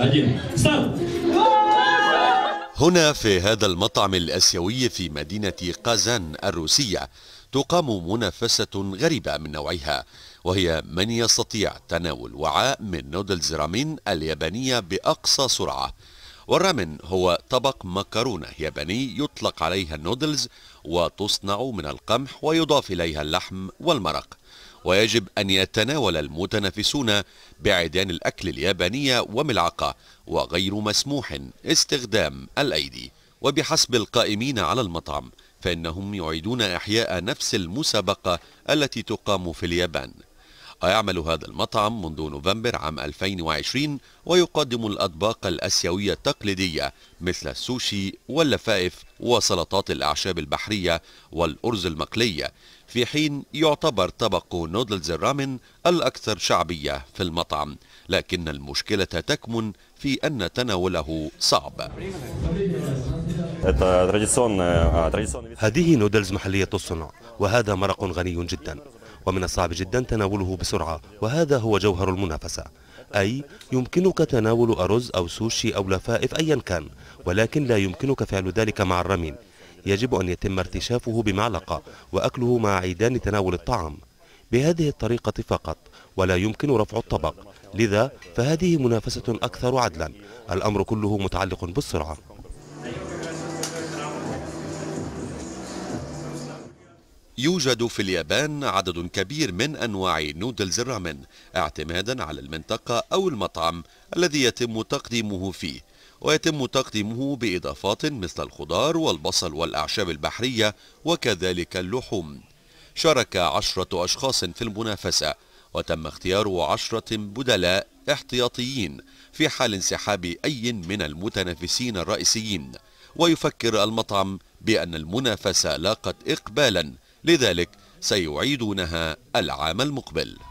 один. Старт! هنا في هذا المطعم الآسيوي في مدينة قازان الروسية تقام منافسة غريبة من نوعها وهي من يستطيع تناول وعاء من نودلز رامين اليابانية بأقصى سرعة والرامن هو طبق مكرونة ياباني يطلق عليها النودلز وتصنع من القمح ويضاف إليها اللحم والمرق ويجب أن يتناول المتنافسون بعيدان الأكل اليابانية وملعقة وغير مسموح استخدام الأيدي وبحسب القائمين على المطعم فإنهم يعيدون إحياء نفس المسابقة التي تقام في اليابان ويعمل هذا المطعم منذ نوفمبر عام 2020 ويقدم الأطباق الأسيوية التقليدية مثل السوشي واللفائف وسلطات الأعشاب البحرية والأرز المقلية في حين يعتبر طبق نودلز الرامن الأكثر شعبية في المطعم لكن المشكلة تكمن في أن تناوله صعب هذه آه، نودلز محلية الصنع وهذا مرق غني جدا ومن الصعب جدا تناوله بسرعة وهذا هو جوهر المنافسة أي يمكنك تناول أرز أو سوشي أو لفائف أيا كان ولكن لا يمكنك فعل ذلك مع الرميل يجب أن يتم ارتشافه بمعلقة وأكله مع عيدان تناول الطعام بهذه الطريقة فقط ولا يمكن رفع الطبق لذا فهذه منافسة أكثر عدلا الأمر كله متعلق بالسرعة يوجد في اليابان عدد كبير من أنواع نودلز الرامن اعتمادا على المنطقة أو المطعم الذي يتم تقديمه فيه ويتم تقديمه بإضافات مثل الخضار والبصل والأعشاب البحرية وكذلك اللحوم شارك عشرة أشخاص في المنافسة وتم اختيار عشرة بدلاء احتياطيين في حال انسحاب أي من المتنافسين الرئيسيين ويفكر المطعم بأن المنافسة لاقت إقبالا لذلك سيعيدونها العام المقبل